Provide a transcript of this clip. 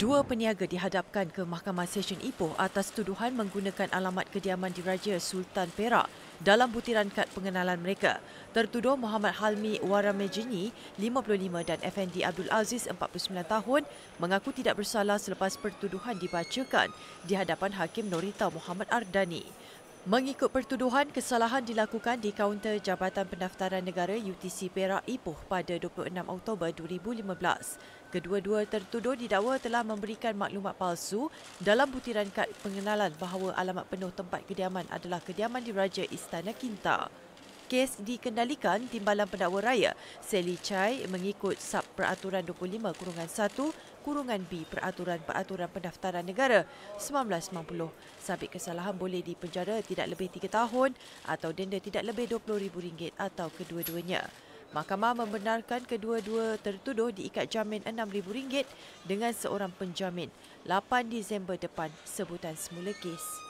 Dua peniaga dihadapkan ke Mahkamah Sesyen Ipoh atas tuduhan menggunakan alamat kediaman diraja Sultan Perak dalam butiran kad pengenalan mereka. Tertuduh Muhammad Halmi Waramejini, 55 dan FND Abdul Aziz, 49 tahun, mengaku tidak bersalah selepas pertuduhan dibacakan di hadapan Hakim Norita Muhammad Ardani. Mengikut pertuduhan, kesalahan dilakukan di kaunter Jabatan Pendaftaran Negara UTC Perak Ipoh pada 26 Oktober 2015. Kedua-dua tertuduh didakwa telah memberikan maklumat palsu dalam butiran kad pengenalan bahawa alamat penuh tempat kediaman adalah kediaman diraja Istana Kinta kes dikendalikan Timbalan Pendakwa Raya Sally Chai mengikut Sub Peraturan 25 Kurungan 1 Kurungan B Peraturan Peraturan Pendaftaran Negara 1990. Sabit kesalahan boleh dipenjara tidak lebih 3 tahun atau denda tidak lebih RM20,000 atau kedua-duanya. Mahkamah membenarkan kedua-dua tertuduh diikat jamin RM6,000 dengan seorang penjamin 8 Disember depan sebutan semula kes.